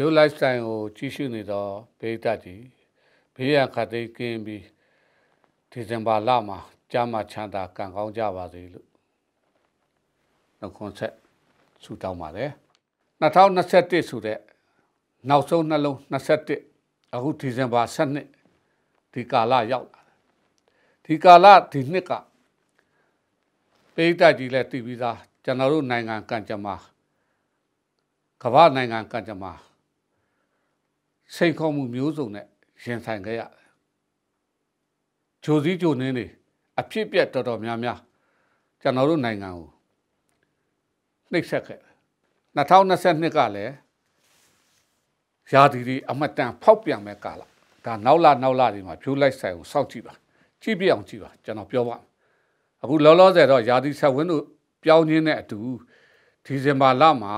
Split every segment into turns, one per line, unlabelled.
ဒီ lifestyle ကိုကြီးရှုနေတော့ပရိသတ်ကြီးဘေးရန်ခတ်သိကင်းပြီးဒီဇင်ဘာလမှာကြားမှာချမ်းသာကံကောင်းကြပါစေလို့နှုတ်ခွန်းဆက်ဆုတောင်းပါတယ်2021ဆိုတဲ့နောက်ဆုံးနှလုံး21အခုဒီဇင်ဘာ12ဒီကာလရောက်လာတယ်ဒီကာလဒီနှစ်ကပိဋကကြီးလည်းတည်ပြီးသားကျွန်တော်တို့နိုင်ငံကံကြမ္မာကမ္ဘာနိုင်ငံကံကြမ္မာစိန်ခေါ်မှုမျိုးစုံနဲ့ရင်ဆိုင်ခဲ့ရတယ်။ဂျိုစည်းဂျိုနင်းတွေအဖြစ်ပြက်တော်တော်များများကျွန်တော်တို့နိုင်ငံကိုနှိပ်စက်ခဲ့2022ကလည်းရာသီတွေအမတန်ဖောက်ပြန်မဲ့ကာလဒါနောက်လာနောက်လာတွေမှာဖြိုးလိုက်ဆိုင်ကိုစောက်ကြည့်ပါကြည့်ပြအောင်ကြည့်ပါကျွန်တော်ပြောပါအခုလောလောဆယ်တော့ရာသီဆက်ဝင်းတို့ပြောင်းခြင်းနဲ့အတူဒီဇင်ဘာလမှာ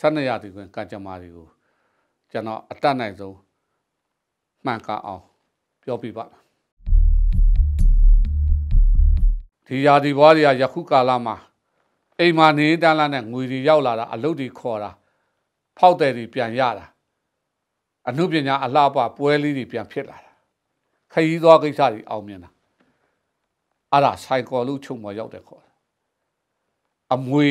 12ရာသီတွင်ကံကြမ္မာတွေကိုကျွန်တော်အတတ်နိုင်ဆုံးမှန်ကန်အောင် ပြောပြပါမယ်ဒီရာဒီဘွားတွေကယခုကာလမှာ အိမ်မှာနေတန်းလာနဲ့ငွေတွေရောက်လာတာအလုပ်တွေခေါ်တာဖောက်တယ်တွေပြန်ရတာအမှုပညာအလှပပွဲလေးတွေပြန်ဖြစ်လာတာခရီးသွားကိစ္စတွေအောင်မြင်တာအဲ့ဒါဆိုင်ကော်လို့ချုပ်မရောက်တဲ့ခေါ်တာအမွေ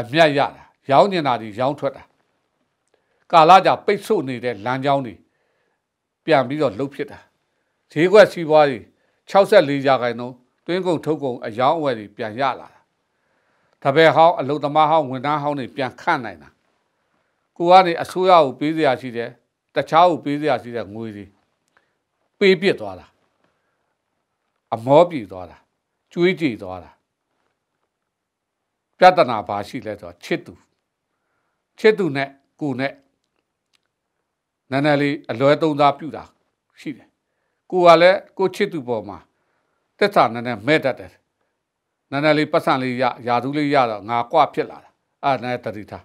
အမြတ်ရတာရောင်းနေတာတွေရောင်းထွက်တာကာလကြာပိတ်ဆို့နေတဲ့လမ်းကြောင်းတွေပြန်ပြီးတော့လှုပ်ဖြစ်တာဈေးကွက်စီးပွားတွေ64ရာခိုင်နှုန်းတွင်းကုန်ထုတ်ကုန်အယောင်းအဝယ်တွေပြန်ရလာတာတပည့်ဟောင်းအလုသမားဟောင်းဝန်ထမ်းဟောင်းတွေပြန်ခန့်နိုင်တာကိုကနေအစိုးရကိုပေးစရာရှိတယ်တခြားကိုပေးစရာရှိတဲ့ငွေတွေပေးပြစ်သွားတာအမောပြေသွားတာကျွေးကြည်သွားတာပြဿနာဘာရှိလဲဆိုတော့ချစ်သူချစ်သူနဲ့ကိုနဲ့နည်းနည်းလေးအလွဲသုံးစားပြုတာရှိတယ်ကိုကလည်းကိုချစ်သူပေါ်မှာတက်တာနည်းနည်းမဲ့တတ်တယ်နည်းနည်းလေးပတ်စံလေးရရာသူလေးရတော့ငါကွာဖြစ်လာတာအဲ့နဲ့တတိထား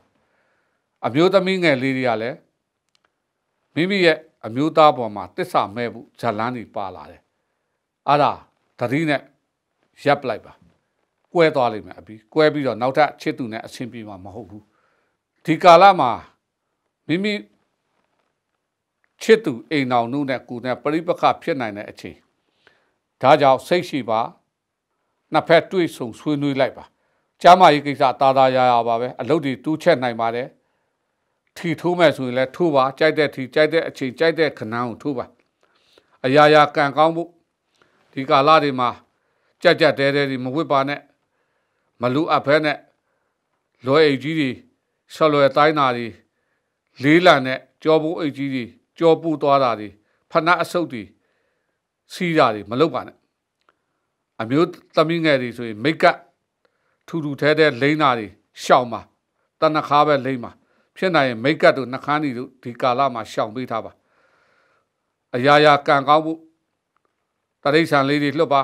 အမျိုးသမီးငယ်လေးတွေကလည်းမိမိရဲ့အမျိုးသားပေါ်မှာတစ္ဆာမဲ့မှုဇလန်းတွေပါလာတယ်အဲ့ဒါတတိနဲ့ရပ်လိုက်ပါကွဲသွားလိမ့်မယ်အပြီးကွဲပြီးတော့နောက်ထပ်ချစ်သူနဲ့အဆင်ပြေမှာမဟုတ်ဘူးဒီကာလမှာမိမိချစ်သူအိမ်တော်နှုနဲ့ကိုနဲ့ပြိပခဖြစ်နိုင်တဲ့အချိန်ဒါကြောင့်စိတ်ရှိပါနှစ်ဖက်တွေ့ဆုံဆွေးနွေးလိုက်ပါကျမရေးကိစ္စတာတာရရပါပဲအလုပ်တွေတူးချက်နိုင်ပါတယ်ထီထိုးမဲ့ဆိုရင်လည်းထိုးပါကြိုက်တဲ့ထီကြိုက်တဲ့အချိန်ကြိုက်တဲ့ခဏကိုထိုးပါအရာရာကံကောင်းဖို့ဒီကာလတွေမှာကြက်ကြက်တဲတဲတွေမဝစ်ပါနဲ့မလူအပ်ဖဲနဲ့လွယ်အိတ်ကြီးတွေဆော်လွယ်တိုင်းနာတွေလေးလံနဲ့ကြောဘူးအိတ်ကြီးတွေကြောပူသွားတာတွေဖနာအဆုပ်တွေစီးတာတွေမလုပ်ပါနဲ့အမျိုးသမီးငယ်တွေဆိုရင်မိတ်ကပ်ထူထူထဲထဲလိမ့်တာတွေရှောင်ပါတနခါပဲလိမ့်ပါဖြစ်နိုင်ရင်မိတ်ကပ်တို့နှခမ်းတို့ဒီကာလမှာရှောင်ပေးထားပါအရာရာကံကောင်းမှုတရိษံလေးတွေလွတ်ပါ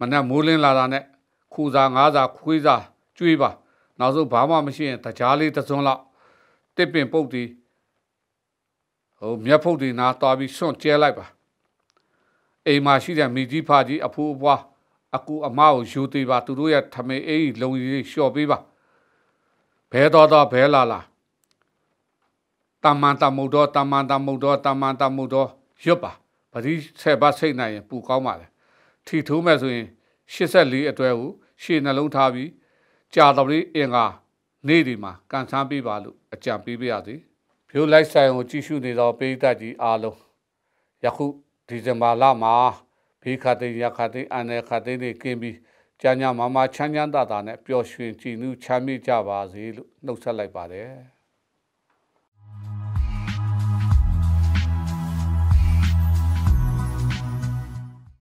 မနက်မိုးလင်းလာတာနဲ့ခူစာငါးစာခွေးစာကျွေးပါ နောက်ဆုံးဘာမှမရှိရင်တကြားလေးတစ်စွန်းလောက်တစ်ပင်ပုတ်တီးဟိုမျက်ဖုတ်တွေနားသွားပြီးစွန့်ကျဲလိုက်ပါအိမ်မှာရှိတဲ့မိကြီးဖာကြီးအဖိုးအဖွားအကူအမကိုယူသေးပါ သူတို့ရဲ့ထမေအေးကြီးလုံကြီးလေးလျှော်ပေးပါဘဲတော်တော်ဘဲလာလာတမန်တမုတ်တော်တမန်တမုတ်တော်တမန်တမုတ်တော်ရွတ်ပါပတိဆယ်ပါစိတ်နိုင်ရင်ပူကောင်းပါလေထီထိုးမဲ့ဆိုရင်84အတွဲကိုရှေ့နှလုံးထားပြီးကြာတော်လေးအင်္ဂါနေ့ဒီမှာကန်ဆန်းပေးပါလို့အကြံပေးပါရစေ။ဒီလို live ဆိုင်ကိုကြည့်ရှုနေသောပရိသတ်ကြီးအားလုံးယခုဒီဇင်ဘာလမှာဘေးခတ်သိမ်းရခတ်သိမ်းအန္တရာယ်ခတ်သိမ်းတွေကင်းပြီးကြညာမမချမ်းချမ်းသာသာနဲ့ပျော်ရွှင်ကြည်နူးချမ်းမြေ့ကြပါစေလို့နှုတ်ဆက်လိုက်ပါတယ်။